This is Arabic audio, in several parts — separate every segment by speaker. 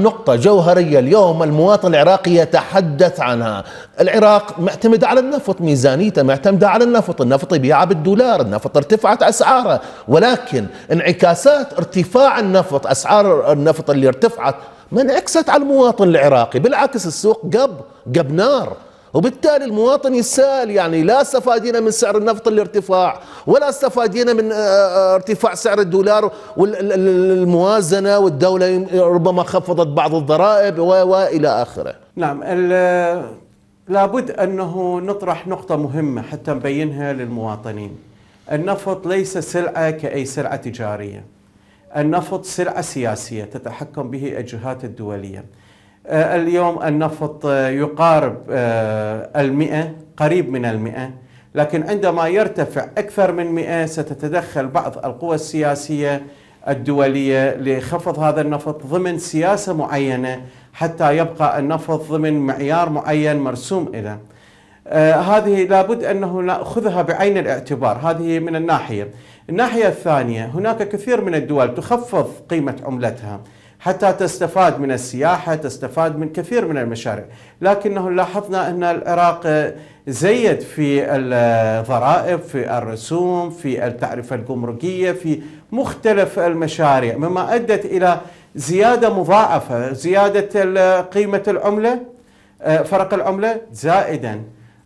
Speaker 1: نقطة جوهرية اليوم المواطن العراقي يتحدث عنها العراق معتمد على النفط ميزانيته معتمدة على النفط النفط يبيعها بالدولار النفط ارتفعت أسعاره ولكن انعكاسات ارتفاع النفط أسعار النفط اللي ارتفعت ما انعكست على المواطن العراقي بالعكس السوق قب قب نار وبالتالي المواطن يسال يعني لا استفادينا من سعر النفط الارتفاع ولا استفادينا من آه، آه، ارتفاع سعر الدولار والموازنه والدوله ربما خفضت بعض الضرائب والى اخره.
Speaker 2: نعم لابد انه نطرح نقطه مهمه حتى نبينها للمواطنين. النفط ليس سلعه كاي سلعه تجاريه. النفط سلعه سياسيه تتحكم به الجهات الدوليه. آه، اليوم النفط آه، يقارب آه، المئة قريب من المئة لكن عندما يرتفع أكثر من مئة ستتدخل بعض القوى السياسية الدولية لخفض هذا النفط ضمن سياسة معينة حتى يبقى النفط ضمن معيار معين مرسوم له هذه لابد أنه نأخذها بعين الاعتبار هذه من الناحية الناحية الثانية هناك كثير من الدول تخفض قيمة عملتها حتى تستفاد من السياحة تستفاد من كثير من المشاريع لكنه لاحظنا أن العراق زيد في الضرائب في الرسوم في التعرفة الجمركية في مختلف المشاريع مما أدت إلى زيادة مضاعفة زيادة قيمة العملة آه، فرق العملة زائدا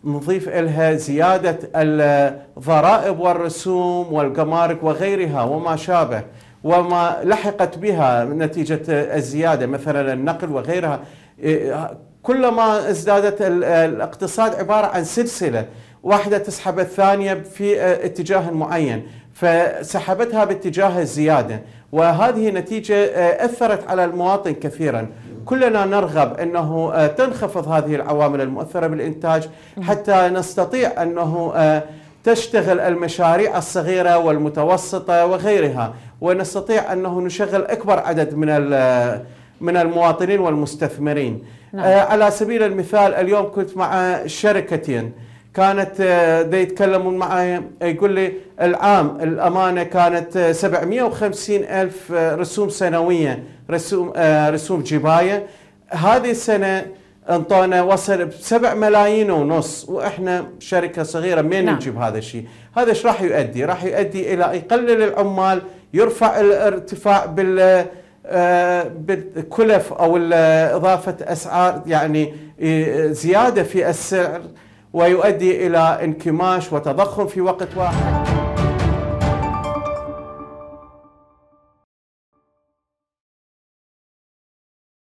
Speaker 2: نضيف إلها زيادة الضرائب والرسوم والجمارك وغيرها وما شابه وما لحقت بها نتيجة الزيادة مثلا النقل وغيرها إيه، كلما ازدادت الاقتصاد عبارة عن سلسلة واحدة تسحب الثانية في آه، اتجاه معين فسحبتها باتجاه الزيادة وهذه نتيجة آه، أثرت على المواطن كثيرا كلنا نرغب أنه آه، تنخفض هذه العوامل المؤثرة بالإنتاج حتى نستطيع أنه تشتغل المشاريع الصغيرة والمتوسطة وغيرها ونستطيع انه نشغل اكبر عدد من من المواطنين والمستثمرين نعم. آه، على سبيل المثال اليوم كنت مع شركتين كانت آه، يتكلمون معي يقول لي العام الأمانة كانت 750 آه، ألف رسوم سنوية رسوم رسوم جباية هذه السنة انطونا وصل ب 7 ملايين ونص واحنا شركه صغيره مين نعم. نجيب هذا الشيء؟ هذا ايش راح يؤدي؟ راح يؤدي الى يقلل العمال يرفع الارتفاع بال آه، بالكلف او آه، اضافه اسعار يعني آه، زياده في السعر ويؤدي الى انكماش وتضخم في وقت واحد